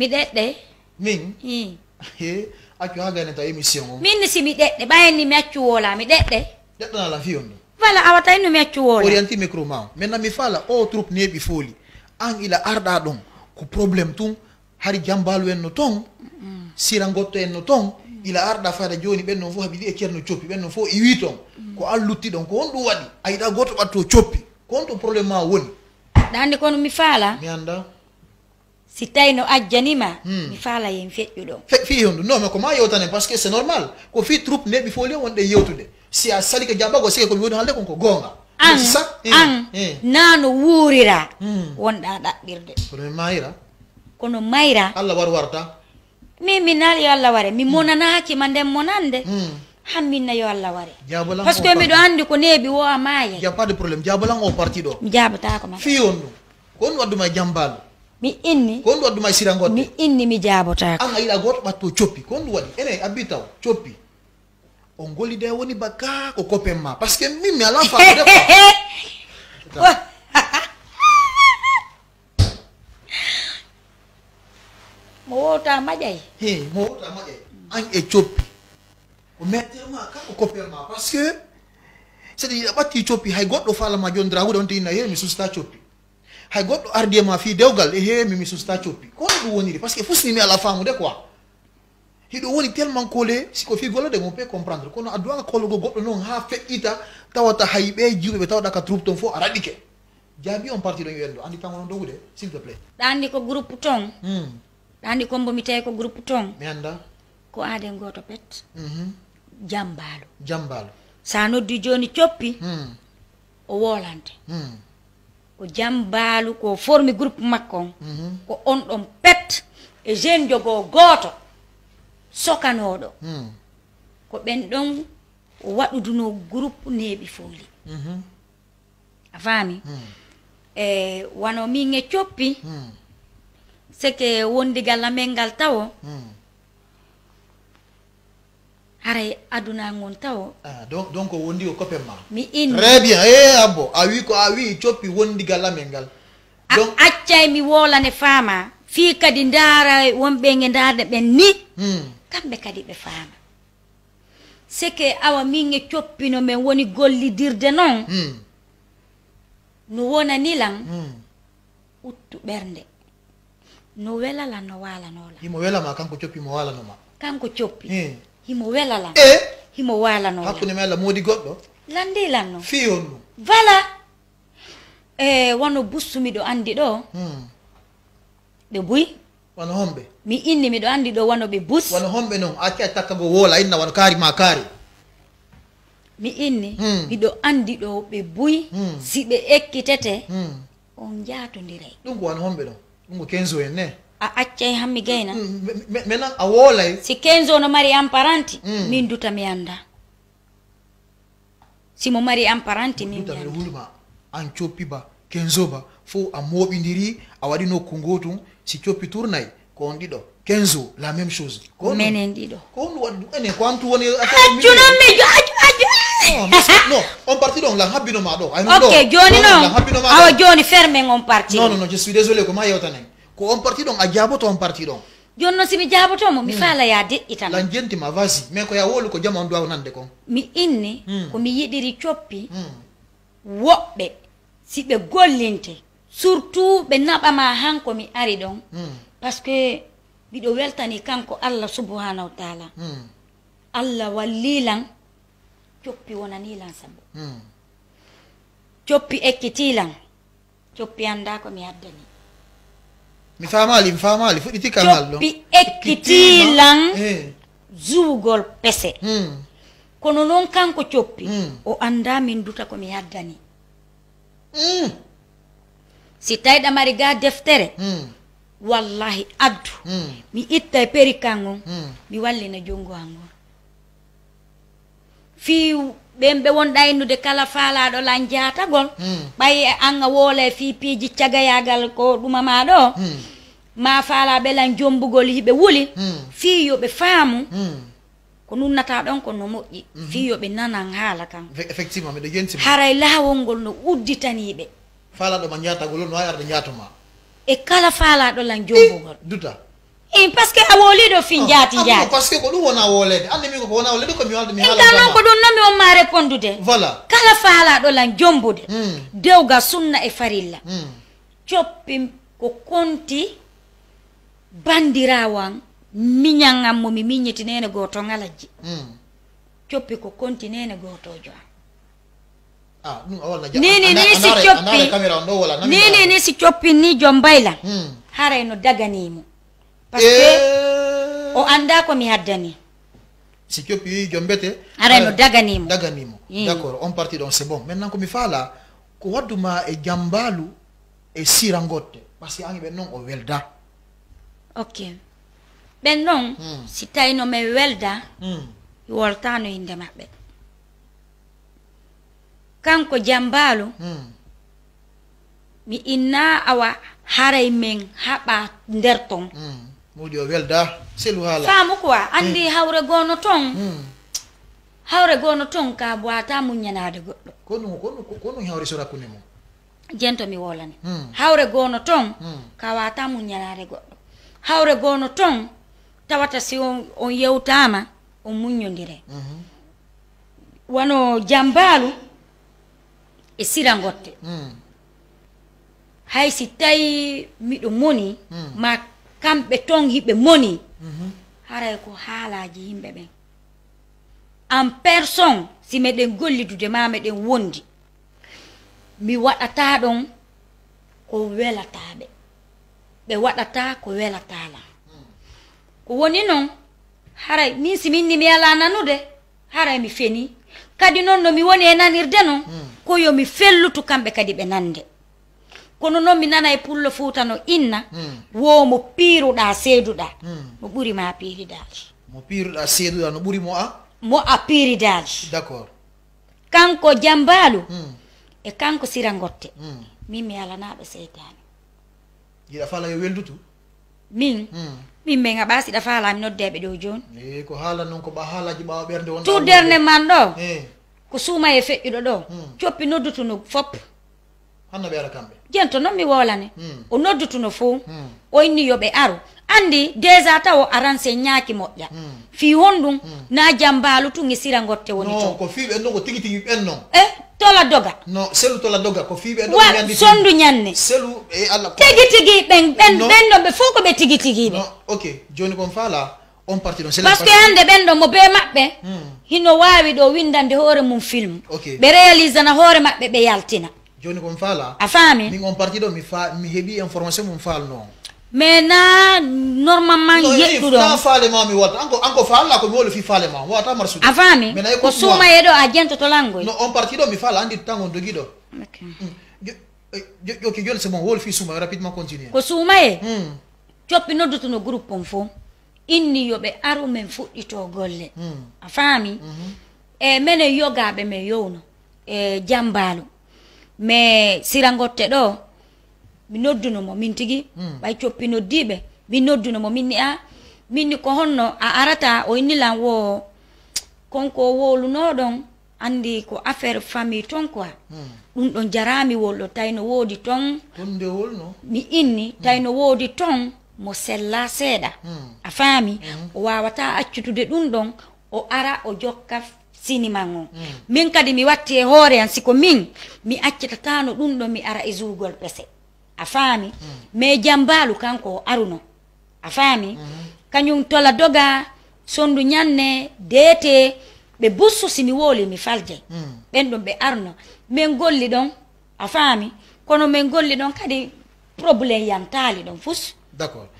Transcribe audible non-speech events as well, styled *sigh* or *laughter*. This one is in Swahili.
miɗeɗɗe min accu ha ganeta émission o min si ɗeɗɗe ɓayenni mi accu wola miɗeɗɗe ɗeɗɗanala fi on ɗo voilà awata inno mi accu wola orienti micro ma o e e mm. maintenant mi faala o troupe neɓi fooli an ila arɗa ɗon ko probléme tun hari jambalu en no ton sira gotto en no ton ila arɗa fada joni ɓen noon fof haɓiɗi e ceerno coppi ɓen noon fof i wi toon ko an lutti ɗon ko honɗum waɗi a yiɗa goto ɓatto coppi ko hon to probléme ma woni ɗandi kono mi faala mi anda si no ajjanima hmm. mi faala yen feƴƴuɗo fi henndu non mais ko ma yewtane par ce que c'est normal ko fi troupe neɓi fof le wonɗe yewtude si a sali ko jambago sike komi woni halde konko ko goonga an eh, an eh. naano wuurira hmm. wonɗa ɗaɓɓirde kono mayira kono mayira allah war warta min mi naali yo allah ware mi hmm. monanakima nden monande hamminna yo allah ware par ce que miɗo andi ko neɓi wo a maaya y pas de probléme jabolan o parti ɗo mi jabatako ma fi on ɗum ko on wadduma e jambalu mi inni ko ɗum waɗɗuma sira ngot mi inni mi jaabotako an a got goto ɓatto coppi ko ɗum wadi ene abita taw on goli de woni baka ko kopem ma parce que mi mi ala ko *laughs* *laughs* mo wowta majay he mo wowta majay an e ko o ma ka ko ma parce que que saɗa yiɗa ɓatti coppi hay goddo fala ma jondra on tinna yinna mi susta chopi hay goɗɗo ardie ma fi dewgal e he mimi susta coppi ko ɗum woniri par ce que fusnimi ala famude quoi hiɗo woni tellement kole siko fi gollode mon pe comprendre kono adduwaga duwaga kollugo goɗɗo noon ha feƴƴita tawata hay ɓe jiwɓe ɓe tawɗa ka troupe ton fof a raɗike jaabi on parti ɗon yo ɗo andi tango noon dowgude s'il te plaît ɗandi ko groupe ton ɗandi hmm. kombo mi tawi ko groupe ton mi anda ko aaden goto pet mhm. jambalo jambalo sa noddi joni coppi hmm. o wolante hmm ko jambaalu ko formi groupe makko -hmm. ko on ɗon pet e jeune jogoo mm -hmm. ko ɓen ɗon waɗuduno groupe neɓi fooli mhm. a faami hmm. e wano min e coppi c'est hmm. que wondigal amen ngal tawo hmm ay aduna ngontawo ah, donc donc wondi o kope ma mi in très bien eh abo ah awi ah ko awi ah chopi wondi gala mengal donc accay mi wolane fama fi kadi ndaara wonɓe nge ndaarde ɓen ni hmm. kamɓe kadi ɓe fama c'est que awa minge chopi coppino men woni gollidirde non hmm. no wonanilan hmm. uttu bernde no welala no walanola imo welama kanko coppi mo walanoma kanko coppi hmm himo welala e eh? himo walano hakkude ma alla moodi goɗɗo lande lanno fii on ɗum voilà e eh, wono bustumiɗo andi ɗo ɓe hmm. buy wono homɓe mi inni miɗo andi ɗo wono ɓe bus wono homɓe noon acca go woola inna wono kaari ma kaari mi inni hmm. miɗo andi ɗo ɓe buy hmm. si ɓe ekkitete on jaatodiray ɗum ko wono homɓe ɗon ɗum ko kenzo en ne a accay hammi gayna maintenant mm, a si 15 o no mari amparanti mm. mi min mianda mi simo mari amparanti mi nduta wulma coppi ba kenzo ba fo a moɓidiri a waɗi kungotu si coppi tournayi ko on ɗiɗo la même chose mene ɗiɗo ko on waɗi ene kwa antu woni accunon mi jo accu accu eh! non on partit donc la habbinoma ɗo ok joni non Ah, joni ferme on parti non non non je suis désolé ko ma yewtanayi ko on parti ɗon a jaboto on parti ɗon joni noon simi jaabotomo mi hmm. faala ya itan lan jentima vasi mais ko ya wolu ko jama on duwaw nande kon mi inni hmm. ko mi yiɗiri coppi hmm. woɓɓe si ɓe gollinte surtout ɓe naɓama han mi ari ɗon par ce que mbiɗo weltani kanko allah subhanahu wa taala allah wallilan coppi wonanilan sabo coppi ekkitilan coppi anda ko mi haddani mi famali mi famali fuɗɗiti kangal ɗo joppi ekkitilan eh. zuugol pese hmm. kono noon kanko coppi hmm. o annda min duta komi haddani hmm. si tawi ɗamari ga deftere wallahi addu mi itta e peri kangon mi wallina jonngo angon fii ɓen ɓe wonɗa kala faalaɗo lan jaatagol mm. e anga woola fi e fiipiiji cagayagal ko ɗumama ɗo hmm. ma faalaɓe lan jombugol hiɓe wuli hmm. fii yoɓe faamu hmm. ko nunnata ɗon ko no moƴƴi fii yoɓe nanan haala kan effectivement haray laawol ngol no udditaniɓe faalaɗo ma jaatagol no wawi arde jatoma e kala faalaɗo lan jombugol eh, duta Eh, parce que awo le do fin jati jati parce que ko ɗum wona wolede ande min ko wona wolede ko mi walde mi haala ɗum noon ko ɗum noon mi wonma répondude voilà kala faalaɗo lan jombude dewga sunna e farilla mm. coppi ko konti bandirawan miñan am momi miñiti nene goto ngalaji mm. coppi ko konti nene gotojo am Ah, nini ni si coppi ni si coppi ni jom daganimo parce que eh. o anda komi haddani si sikyo pi jombete arano eh, daganimo daganimo mm. d'accord on parti donc c'est bon maintenant komi mi fala ko wadduma e jambalu e sirangotte par ce que angi ɓen noon o welda ok ɓen non mm. si tawino mi welda mm. woltano inde maɓɓe kanko jambalu mm. mi inna awa haray men haɓa nder ton mm mujo welda silu hala famu kwa andi hmm. hawre tong mm. hawre gono tong ka boata muñanade goɗɗo ko ɗum ko ɗum hawre sora kunne mum jento mi wolani hawre hmm. tong mm. ka wata de goɗɗo hawre gono tong tawata hmm. si on yewtama on muñodire mhm. wano jambalu e sira gotte hay si tawi miɗo moni ma kamɓe ton hiɓe moni haray ko haalaji yimɓe ɓen en person si meɗen gollidude ma meɗen wondi mi waɗata ɗon ko welataɓe ɓe waɗata ko welatala ko woni noon haray min siminni mi ala nanude haray mi feni kadi noon no mi woni e nanirde noon hmm. ko yo mi fellutu kamɓe kadi ɓe nande kono non mi nana e pullo fuu tano inna hmm. wo hmm. mo piiruɗa seeduɗa no ɓuri ma piiridaji mo piiruɗa seeduɗa no ɓuri mo a mo a piiridaji d' accord kanko jambaalu hmm. e kanko sira gotte min mi alanaɗo seytani yiɗa faala yo weldutu min min ɓe gaɓa siɗa faalami noddeɓe ɗo joni eyi ko haala noon ko ɓa haalaji ɓawa ɓerde won tuderde man ɗo eh. ko suuma e feƴƴuɗo ɗo coppi noddutu no fopp hannaɓe ara kamɓe jen to noon mi wolane o hmm. noddutuno fo oyni hmm. yo ɓe aru andi déjà taw aranse ñaaki moƴƴa hmm. fi honɗum na jambalu tun e sira gotte woni to ko fiɓe ɗon ko tigui tigui ɓen noon e eh, tola doga no selu tola doga ko fiɓe ɗo wa sondu ñanne selu e eh, allah tigui tigui ɓen ɓen ɓen ɗon ɓe fof ko ɓe tigui tiguiɓe ok joni kon faala on parti ɗon par que hande ɓen ɗon mo be maɓɓe hino wawi ɗo windande hoore mum film ɓe réalisana hoore maɓɓe ɓe yaltina joni kon faala a Mi min on parti ɗo mi fa mi heeɓi information mum faalno mais na normalement yeɗɗuɗona faale ma mi watta anko anko faalla ko mi wolo fi faale ma wata marsude a faami mais nayi ko sumaye ɗo a jentotolangoy no on parti mi faala andi tan on dogui ɗo ok joni c'est bon wolo fi sumaye rapidement continue ko sumaye mm. coppi noddutuno groupe on fo inni yo ɓe aru men fuɗɗito golle mm. a faami mm-hmm. e eh, minen yogaɓe men yowno e eh, jambalo mais sirangote do ɗo mi noddunomo min tigi ɓay hmm. coppi noddiɓe nodduno noddunomo minni a minni ko honno a arata o innilan wo konko wolunoɗon andi ko affaire famille ton quoi hmm. ɗum ɗon jarami wolɗo tayno wodi ton tonde wolno mi inni hmm. tawino wodi ton mo sella seeɗa a faami o wawata accutude ɗum ɗon o ara o jokka sinimango hmm. min kadi mi watti e hoore an siko min mi accitatano ɗum ɗo mi ara e zugol pese a faami mm. mais jambalu kanko aruno a faami mm. kañum tola doga sondu ñanne deete ɓe bussu simi wooli mi falje mm. ɓen ɗum ɓe arno min golli ɗon a faami kono min golli ɗon kadi probléme yantaali ɗon fus d' accord